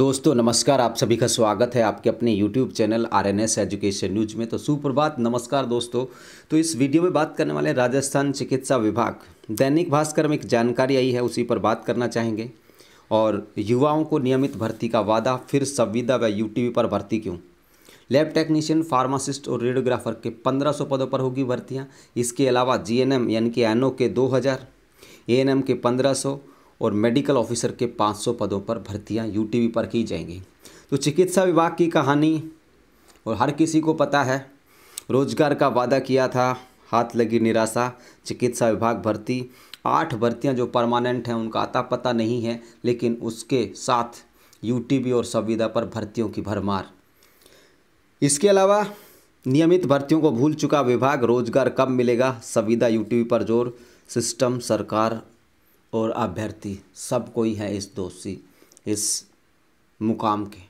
दोस्तों नमस्कार आप सभी का स्वागत है आपके अपने YouTube channel R N S education news में तो सुप्रभात नमस्कार दोस्तों तो इस वीडियो में बात करने वाले राजस्थान चिकित्सा विभाग दैनिक भास्कर में एक जानकारी आई है उसी पर बात करना चाहेंगे और युवाओं को नियमित भर्ती का वादा फिर संविदा व यू पर भर्ती क्यों लैब टेक्नीशियन फार्मासिस्ट और रेडियोग्राफर के पंद्रह पदों पर होगी भर्तियाँ इसके अलावा जी यानी कि एन के दो हज़ार के पंद्रह और मेडिकल ऑफिसर के 500 पदों पर भर्तियां यूटीवी पर की जाएंगी तो चिकित्सा विभाग की कहानी और हर किसी को पता है रोजगार का वादा किया था हाथ लगी निराशा चिकित्सा विभाग भर्ती आठ भर्तियां जो परमानेंट हैं उनका आता पता नहीं है लेकिन उसके साथ यूटीबी और संविदा पर भर्तियों की भरमार इसके अलावा नियमित भर्तियों को भूल चुका विभाग रोजगार कब मिलेगा संविदा यूटीबी पर जोर सिस्टम सरकार और अभ्यर्थी सब कोई है इस दोषी इस मुकाम के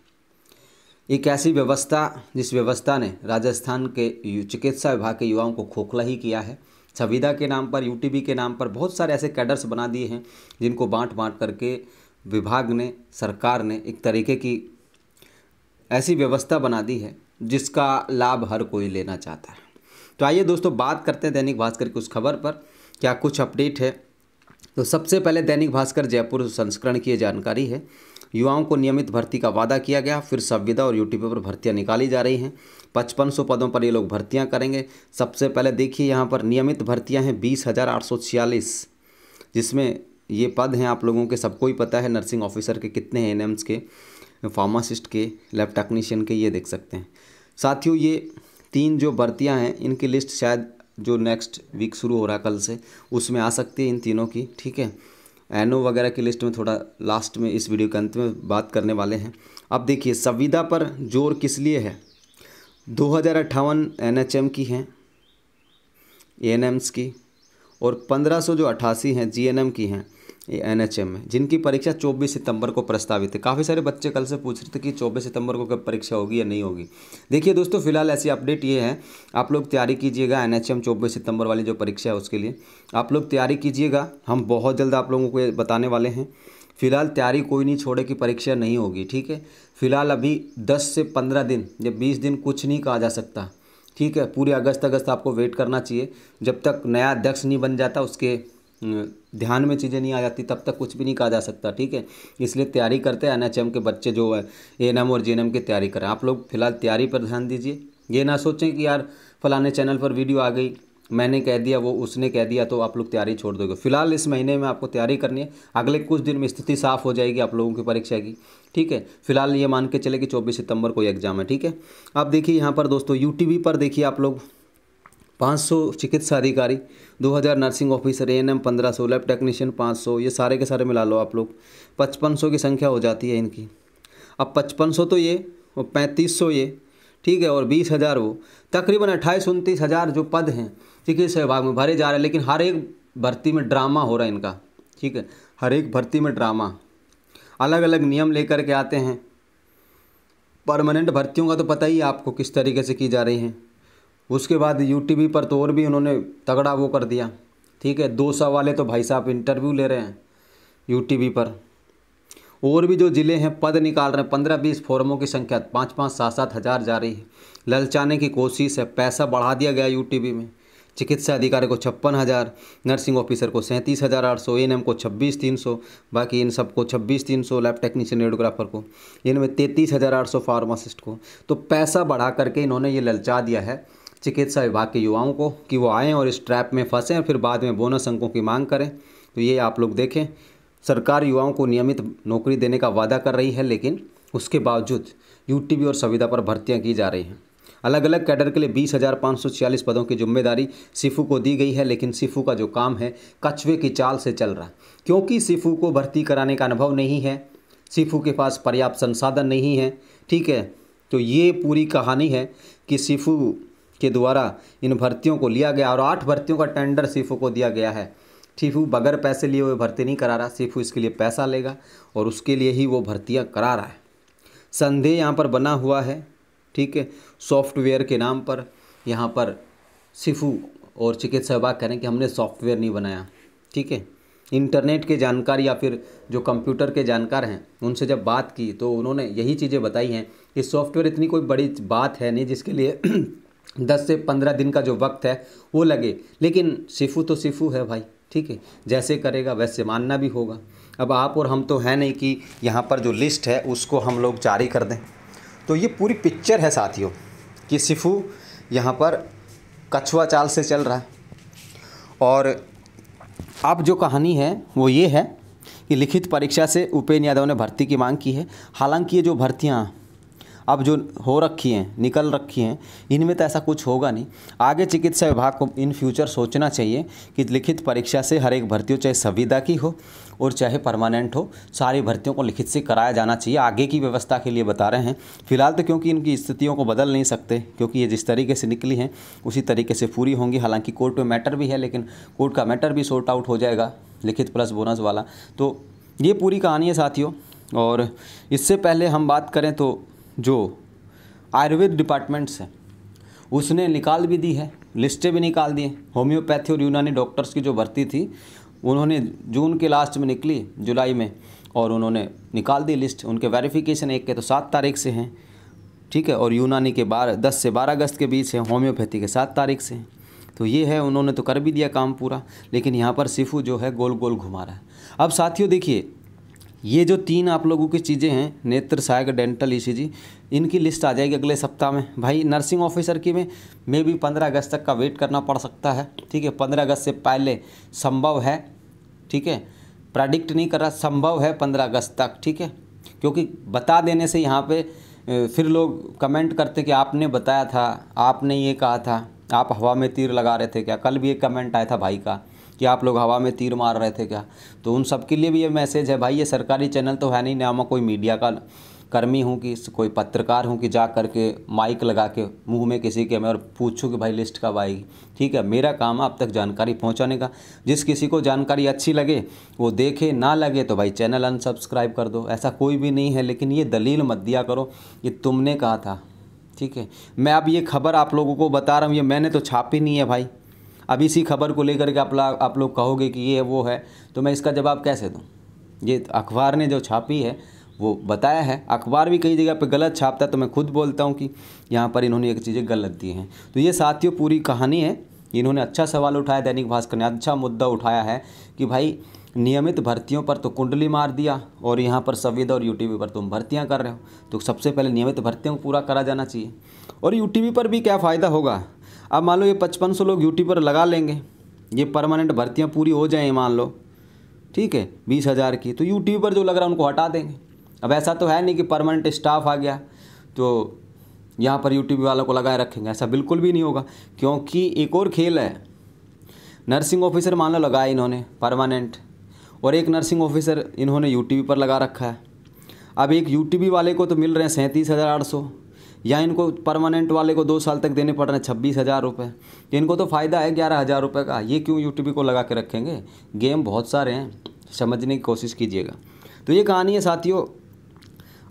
एक ऐसी व्यवस्था जिस व्यवस्था ने राजस्थान के चिकित्सा विभाग के युवाओं को खोखला ही किया है संविदा के नाम पर यूटीबी के नाम पर बहुत सारे ऐसे कैडर्स बना दिए हैं जिनको बांट बांट करके विभाग ने सरकार ने एक तरीके की ऐसी व्यवस्था बना दी है जिसका लाभ हर कोई लेना चाहता है तो आइए दोस्तों बात करते हैं दैनिक भास्कर की उस खबर पर क्या कुछ अपडेट है तो सबसे पहले दैनिक भास्कर जयपुर संस्करण की जानकारी है युवाओं को नियमित भर्ती का वादा किया गया फिर संविदा और यूट्यूब पर भर्तियां निकाली जा रही हैं पचपन सौ पदों पर ये लोग भर्तियां करेंगे सबसे पहले देखिए यहाँ पर नियमित भर्तियां हैं बीस हज़ार आठ सौ छियालीस जिसमें ये पद हैं आप लोगों के सबको ही पता है नर्सिंग ऑफिसर के कितने हैं एन के फार्मासिस्ट के लैब टेक्नीशियन के ये देख सकते हैं साथियों ये तीन जो भर्तियाँ हैं इनकी लिस्ट शायद जो नेक्स्ट वीक शुरू हो रहा है कल से उसमें आ सकती है इन तीनों की ठीक है एनओ वगैरह की लिस्ट में थोड़ा लास्ट में इस वीडियो के अंत में बात करने वाले हैं अब देखिए संविदा पर जोर किस लिए है दो हज़ार अट्ठावन एन एच एम की हैं ए एन एम्स की और पंद्रह सौ जो अट्ठासी हैं जी एन एम की हैं एन एच एम में जिनकी परीक्षा 24 सितंबर को प्रस्तावित है काफ़ी सारे बच्चे कल से पूछ रहे थे कि 24 सितंबर को कब परीक्षा होगी या नहीं होगी देखिए दोस्तों फिलहाल ऐसी अपडेट ये है आप लोग तैयारी कीजिएगा एन एच एम चौबीस सितंबर वाली जो परीक्षा है उसके लिए आप लोग तैयारी कीजिएगा हम बहुत जल्द आप लोगों को ये बताने वाले हैं फिलहाल तैयारी कोई नहीं छोड़े कि परीक्षा नहीं होगी ठीक है फिलहाल अभी दस से पंद्रह दिन या बीस दिन कुछ नहीं कहा जा सकता ठीक है पूरे अगस्त अगस्त आपको वेट करना चाहिए जब तक नया अध्यक्ष नहीं बन जाता उसके ध्यान में चीज़ें नहीं आ जाती तब तक कुछ भी नहीं कहा जा सकता ठीक है इसलिए तैयारी करते हैं एन के बच्चे जो है ए और जे की तैयारी करें आप लोग फिलहाल तैयारी पर ध्यान दीजिए ये ना सोचें कि यार फलाने चैनल पर वीडियो आ गई मैंने कह दिया वो उसने कह दिया तो आप लोग तैयारी छोड़ दोगे फिलहाल इस महीने में आपको तैयारी करनी है अगले कुछ दिन में स्थिति साफ हो जाएगी आप लोगों की परीक्षा की ठीक है फिलहाल ये मान के चले कि चौबीस सितंबर को एग्ज़ाम है ठीक है आप देखिए यहाँ पर दोस्तों यू पर देखिए आप लोग 500 चिकित्सा अधिकारी 2000 nursing officer A N M पंद्रह सौ लैब टेक्नीशियन 500 ये सारे के सारे मिला लो आप लोग 5500 की संख्या हो जाती है इनकी अब 5500 तो ये और 3500 ये ठीक है और बीस हज़ार वो तकरीबन अट्ठाईस उनतीस हज़ार जो पद हैं चिकित्सा विभाग में भरे जा रहे हैं लेकिन हर एक भर्ती में ड्रामा हो रहा है इनका ठीक है हर एक भर्ती में ड्रामा अलग अलग नियम लेकर के आते हैं परमानेंट भर्तियों का तो पता ही आपको किस तरीके से की जा रही हैं उसके बाद यू टी पर तो और भी उन्होंने तगड़ा वो कर दिया ठीक है दो सौ वाले तो भाई साहब इंटरव्यू ले रहे हैं यू टी पर और भी जो ज़िले हैं पद निकाल रहे हैं पंद्रह बीस फॉर्मों की संख्या पाँच पाँच सात सात हज़ार जा रही है ललचाने की कोशिश है पैसा बढ़ा दिया गया यू टी में चिकित्सा अधिकारी को छप्पन हज़ार नर्सिंग ऑफिसर को सैंतीस हज़ार आठ सौ एन एम को छब्बीस तीन सौ बाकी इन सबको छब्बीस तीन सौ लैब टेक्नीशियन रेडियोग्राफर को इनमें तैंतीस हज़ार आठ सौ फार्मासिस्ट को तो पैसा बढ़ा करके इन्होंने ये ललचा दिया है चिकित्सा विभाग के युवाओं को कि वो आएँ और इस ट्रैप में फंसें और फिर बाद में बोनस अंकों की मांग करें तो ये आप लोग देखें सरकार युवाओं को नियमित नौकरी देने का वादा कर रही है लेकिन उसके बावजूद यूटीबी और संविदा पर भर्तियाँ की जा रही हैं अलग अलग कैडर के लिए बीस हज़ार पाँच सौ छियालीस पदों की जिम्मेदारी सिफू को दी गई है लेकिन सिफू का जो काम है कछुए की चाल से चल रहा है क्योंकि सिफू को भर्ती कराने का अनुभव नहीं है सिफू के पास पर्याप्त संसाधन नहीं है ठीक है तो ये पूरी कहानी है कि सिफू के द्वारा इन भर्तियों को लिया गया और आठ भर्तियों का टेंडर सीफू को दिया गया है सीफू बगैर पैसे लिए हुए भर्ती नहीं करा रहा सीफू इसके लिए पैसा लेगा और उसके लिए ही वो भर्तियाँ करा रहा है संदेह यहाँ पर बना हुआ है ठीक है सॉफ्टवेयर के नाम पर यहाँ पर सिफू और चिकित्सा विभाग कह रहे हैं कि हमने सॉफ्टवेयर नहीं बनाया ठीक है इंटरनेट के जानकार या फिर जो कंप्यूटर के जानकार हैं उनसे जब बात की तो उन्होंने यही चीज़ें बताई हैं कि सॉफ्टवेयर इतनी कोई बड़ी बात है नहीं जिसके लिए दस से पंद्रह दिन का जो वक्त है वो लगे लेकिन सिफू तो सिफू है भाई ठीक है जैसे करेगा वैसे मानना भी होगा अब आप और हम तो हैं नहीं कि यहाँ पर जो लिस्ट है उसको हम लोग जारी कर दें तो ये पूरी पिक्चर है साथियों कि सिफू यहाँ पर कछुआ चाल से चल रहा है और अब जो कहानी है वो ये है कि लिखित परीक्षा से उपेन्द्र यादव ने भर्ती की मांग की है हालांकि ये जो भर्तियाँ अब जो हो रखी हैं निकल रखी हैं इनमें तो ऐसा कुछ होगा नहीं आगे चिकित्सा विभाग को इन फ्यूचर सोचना चाहिए कि लिखित परीक्षा से हर एक भर्ती हो चाहे संविदा की हो और चाहे परमानेंट हो सारी भर्तियों को लिखित से कराया जाना चाहिए आगे की व्यवस्था के लिए बता रहे हैं फिलहाल तो क्योंकि इनकी स्थितियों को बदल नहीं सकते क्योंकि ये जिस तरीके से निकली हैं उसी तरीके से पूरी होंगी हालांकि कोर्ट में मैटर भी है लेकिन कोर्ट का मैटर भी सॉर्ट आउट हो जाएगा लिखित प्लस बोनस वाला तो ये पूरी कहानी है साथियों और इससे पहले हम बात करें तो जो आयुर्वेद डिपार्टमेंट्स हैं उसने निकाल भी दी है लिस्टें भी निकाल दी होम्योपैथी और यूनानी डॉक्टर्स की जो भर्ती थी उन्होंने जून के लास्ट में निकली जुलाई में और उन्होंने निकाल दी लिस्ट उनके वेरिफिकेशन एक के तो सात तारीख से हैं ठीक है और यूनानी के बारह दस से बारह अगस्त के बीच है होम्योपैथी के सात तारीख से हैं तो ये है उन्होंने तो कर भी दिया काम पूरा लेकिन यहाँ पर सिफू जो है गोल गोल घुमा रहा है अब साथियों देखिए ये जो तीन आप लोगों की चीज़ें हैं नेत्र सहायक डेंटल ईसीजी e इनकी लिस्ट आ जाएगी अगले सप्ताह में भाई नर्सिंग ऑफिसर की में मे भी पंद्रह अगस्त तक का वेट करना पड़ सकता है ठीक है पंद्रह अगस्त से पहले संभव है ठीक है प्रडिक्ट नहीं कर रहा संभव है पंद्रह अगस्त तक ठीक है क्योंकि बता देने से यहाँ पे फिर लोग कमेंट करते कि आपने बताया था आपने ये कहा था आप हवा में तीर लगा रहे थे क्या कल भी एक कमेंट आया था भाई का कि आप लोग हवा में तीर मार रहे थे क्या तो उन सब के लिए भी ये मैसेज है भाई ये सरकारी चैनल तो है नहीं ना मैं कोई मीडिया का कर्मी हूँ कि कोई पत्रकार हूँ कि जा कर के माइक लगा के मुंह में किसी के मैं और पूछूँ कि भाई लिस्ट कब आएगी ठीक है मेरा काम है आप तक जानकारी पहुँचाने का जिस किसी को जानकारी अच्छी लगे वो देखे ना लगे तो भाई चैनल अनसब्सक्राइब कर दो ऐसा कोई भी नहीं है लेकिन ये दलील मत दिया करो ये तुमने कहा था ठीक है मैं अब ये खबर आप लोगों को बता रहा हूँ ये मैंने तो छापी नहीं है भाई अब इसी खबर को लेकर के आप आप लोग कहोगे कि ये वो है तो मैं इसका जवाब कैसे दूँ ये अखबार ने जो छापी है वो बताया है अखबार भी कई जगह पे गलत छापता है तो मैं खुद बोलता हूँ कि यहाँ पर इन्होंने एक चीज़ें गलत दी हैं तो ये साथियों पूरी कहानी है इन्होंने अच्छा सवाल उठाया दैनिक भास्कर ने अच्छा मुद्दा उठाया है कि भाई नियमित भर्तियों पर तो कुंडली मार दिया और यहाँ पर संविदा और यूटीवी पर तुम भर्तियाँ कर रहे हो तो सबसे पहले नियमित भर्तियों को पूरा करा जाना चाहिए और यू पर भी क्या फ़ायदा होगा अब मान लो ये पचपन सौ लोग ड्यूटी पर लगा लेंगे ये परमानेंट भर्तियाँ पूरी हो जाएँ मान लो ठीक है बीस हज़ार की तो यूटी पर जो लग रहा है उनको हटा देंगे अब ऐसा तो है नहीं कि परमानेंट स्टाफ आ गया तो यहाँ पर यूट्यूब वालों को लगाए रखेंगे ऐसा बिल्कुल भी नहीं होगा क्योंकि एक और खेल है नर्सिंग ऑफिसर मान लो लगाए इन्होंने परमानेंट और एक नर्सिंग ऑफिसर इन्होंने यू पर लगा रखा है अब एक यू वाले को तो मिल रहे हैं सैंतीस हज़ार आठ सौ या इनको परमानेंट वाले को दो साल तक देने पड़ रहे हैं छब्बीस हज़ार रुपये इनको तो फ़ायदा है ग्यारह हज़ार रुपये का ये क्यों यूटीबी को लगा के रखेंगे गेम बहुत सारे हैं समझने की कोशिश कीजिएगा तो ये कहानी है साथियों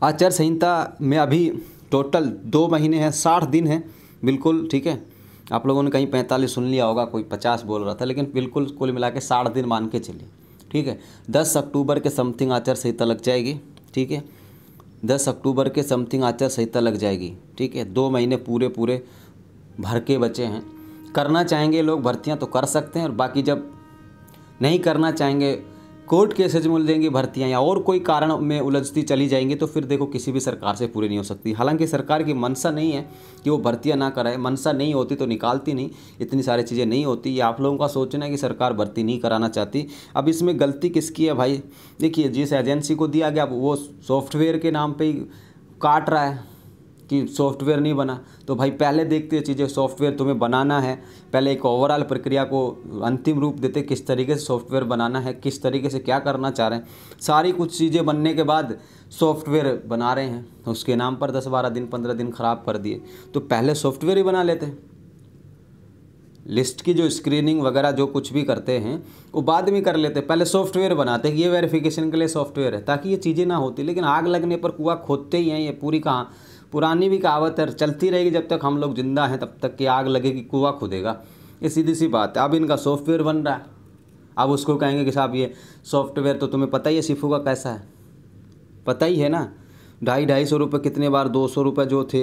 आचार संहिता में अभी टोटल दो महीने हैं साठ दिन हैं बिल्कुल ठीक है आप लोगों ने कहीं पैंतालीस सुन लिया होगा कोई पचास बोल रहा था लेकिन बिल्कुल कुल मिला के साठ दिन मान के चलिए ठीक है दस अक्टूबर के समथिंग आचार संहिता लग जाएगी ठीक है दस अक्टूबर के समथिंग आचार संहिता लग जाएगी ठीक है दो महीने पूरे पूरे भर के बचे हैं करना चाहेंगे लोग भर्तियाँ तो कर सकते हैं और बाकी जब नहीं करना चाहेंगे कोर्ट के सज में उलझेंगी भर्तियाँ या और कोई कारण में उलझती चली जाएंगी तो फिर देखो किसी भी सरकार से पूरी नहीं हो सकती हालांकि सरकार की मनसा नहीं है कि वो भर्तियाँ ना कराए मनसा नहीं होती तो निकालती नहीं इतनी सारी चीज़ें नहीं होती ये आप लोगों का सोचना है कि सरकार भर्ती नहीं कराना चाहती अब इसमें गलती किसकी है भाई देखिए जिस एजेंसी को दिया गया वो सॉफ्टवेयर के नाम पर ही काट रहा है कि सॉफ्टवेयर नहीं बना तो भाई पहले देखते हैं चीज़ें सॉफ्टवेयर तुम्हें बनाना है पहले एक ओवरऑल प्रक्रिया को अंतिम रूप देते किस तरीके से सॉफ्टवेयर बनाना है किस तरीके से क्या करना चाह रहे हैं सारी कुछ चीज़ें बनने के बाद सॉफ्टवेयर बना रहे हैं तो उसके नाम पर दस बारह दिन पंद्रह दिन ख़राब कर दिए तो पहले सॉफ्टवेयर ही बना लेते हैं लिस्ट की जो स्क्रीनिंग वगैरह जो कुछ भी करते हैं वो बाद में कर लेते पहले सॉफ्टवेयर बनाते हैं ये वेरिफिकेशन के लिए सॉफ्टवेयर है ताकि ये चीज़ें ना होती लेकिन आग लगने पर कुआ खोदते ही हैं ये पूरी कहाँ पुरानी भी कहावत है चलती रहेगी जब तक हम लोग जिंदा हैं तब तक कि आग लगेगी कुआ खुदेगा ये सीधी सी बात है अब इनका सॉफ्टवेयर बन रहा है अब उसको कहेंगे कि साहब ये सॉफ्टवेयर तो तुम्हें पता ही है सिफू का कैसा है पता ही है ना ढाई ढाई सौ रुपये कितने बार दो सौ रुपये जो थे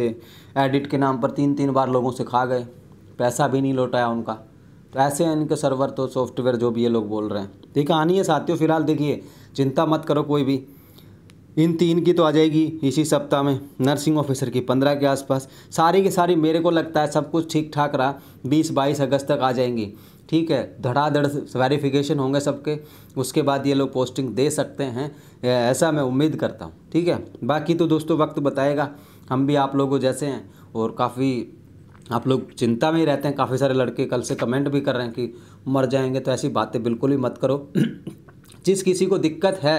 एडिट के नाम पर तीन तीन बार लोगों से खा गए पैसा भी नहीं लौटाया उनका तो ऐसे हैं इनके सर्वर तो सॉफ्टवेयर जो भी ये लोग बोल रहे हैं ठीक है आनी है साथियों फिलहाल देखिए चिंता मत करो कोई भी इन तीन की तो आ जाएगी इसी सप्ताह में नर्सिंग ऑफिसर की पंद्रह के आसपास सारी के सारी मेरे को लगता है सब कुछ ठीक ठाक रहा बीस बाईस अगस्त तक आ जाएंगी ठीक है धड़ाधड़ वेरिफिकेशन होंगे सबके उसके बाद ये लोग पोस्टिंग दे सकते हैं ऐसा मैं उम्मीद करता हूँ ठीक है बाकी तो दोस्तों वक्त बताएगा हम भी आप लोगों जैसे हैं और काफ़ी आप लोग चिंता में ही रहते हैं काफ़ी सारे लड़के कल से कमेंट भी कर रहे हैं कि मर जाएंगे तो ऐसी बातें बिल्कुल ही मत करो जिस किसी को दिक्कत है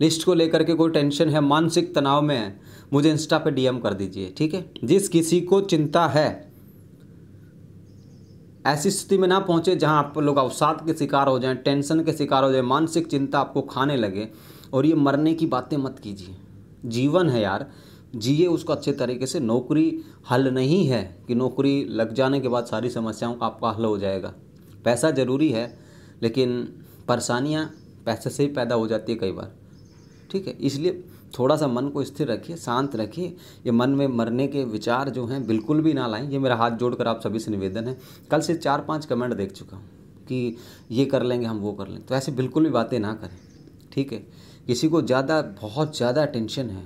लिस्ट को लेकर के कोई टेंशन है मानसिक तनाव में है मुझे इंस्टा पे डीएम कर दीजिए ठीक है जिस किसी को चिंता है ऐसी स्थिति में ना पहुँचे जहाँ आप लोग अवसाद के शिकार हो जाएं टेंशन के शिकार हो जाए मानसिक चिंता आपको खाने लगे और ये मरने की बातें मत कीजिए जीवन है यार जिए उसको अच्छे तरीके से नौकरी हल नहीं है कि नौकरी लग जाने के बाद सारी समस्याओं का आपका हल हो जाएगा पैसा ज़रूरी है लेकिन परेशानियाँ पैसे से ही पैदा हो जाती है कई बार ठीक है इसलिए थोड़ा सा मन को स्थिर रखिए शांत रखिए ये मन में मरने के विचार जो हैं बिल्कुल भी ना लाएं ये मेरा हाथ जोड़कर आप सभी से निवेदन है कल से चार पांच कमेंट देख चुका हूँ कि ये कर लेंगे हम वो कर लेंगे तो ऐसे बिल्कुल भी बातें ना करें ठीक है किसी को ज़्यादा बहुत ज़्यादा टेंशन है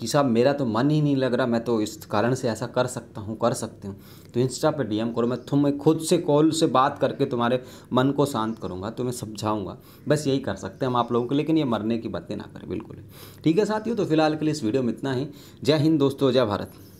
कि साहब मेरा तो मन ही नहीं लग रहा मैं तो इस कारण से ऐसा कर सकता हूँ कर सकती हूँ तो इंस्टा पे डीएम करो मैं तुम मैं खुद से कॉल से बात करके तुम्हारे मन को शांत करूँगा तुम्हें समझाऊँगा बस यही कर सकते हैं हम आप लोगों के लेकिन ये मरने की बातें ना करें बिल्कुल ठीक है साथियों तो फिलहाल के लिए इस वीडियो में इतना ही जय हिंद दोस्तों जय भारत